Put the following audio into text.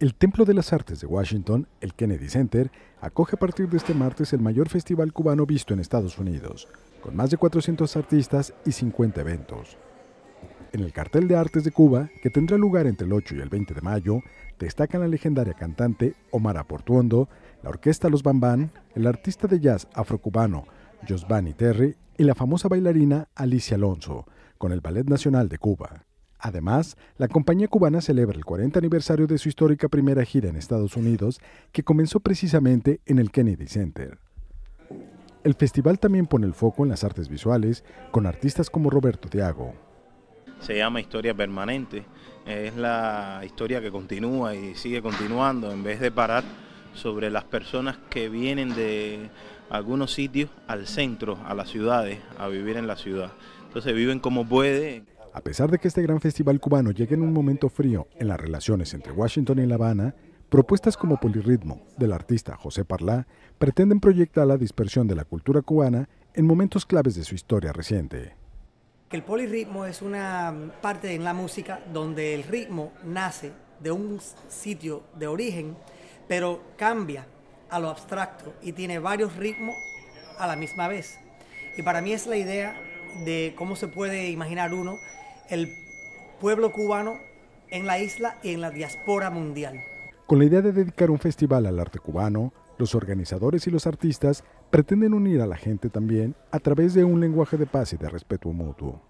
El Templo de las Artes de Washington, el Kennedy Center, acoge a partir de este martes el mayor festival cubano visto en Estados Unidos, con más de 400 artistas y 50 eventos. En el cartel de artes de Cuba, que tendrá lugar entre el 8 y el 20 de mayo, destacan la legendaria cantante Omar Portuondo, la orquesta Los Bambán, el artista de jazz afrocubano Josvani Terry y la famosa bailarina Alicia Alonso, con el Ballet Nacional de Cuba. Además, la compañía cubana celebra el 40 aniversario de su histórica primera gira en Estados Unidos, que comenzó precisamente en el Kennedy Center. El festival también pone el foco en las artes visuales, con artistas como Roberto Tiago. Se llama Historia Permanente, es la historia que continúa y sigue continuando, en vez de parar sobre las personas que vienen de algunos sitios al centro, a las ciudades, a vivir en la ciudad. Entonces viven como puede. A pesar de que este gran festival cubano llegue en un momento frío en las relaciones entre Washington y La Habana, propuestas como Polirritmo, del artista José Parlá, pretenden proyectar la dispersión de la cultura cubana en momentos claves de su historia reciente. El polirritmo es una parte en la música donde el ritmo nace de un sitio de origen, pero cambia a lo abstracto y tiene varios ritmos a la misma vez. Y para mí es la idea de cómo se puede imaginar uno el pueblo cubano en la isla y en la diáspora mundial. Con la idea de dedicar un festival al arte cubano, los organizadores y los artistas pretenden unir a la gente también a través de un lenguaje de paz y de respeto mutuo.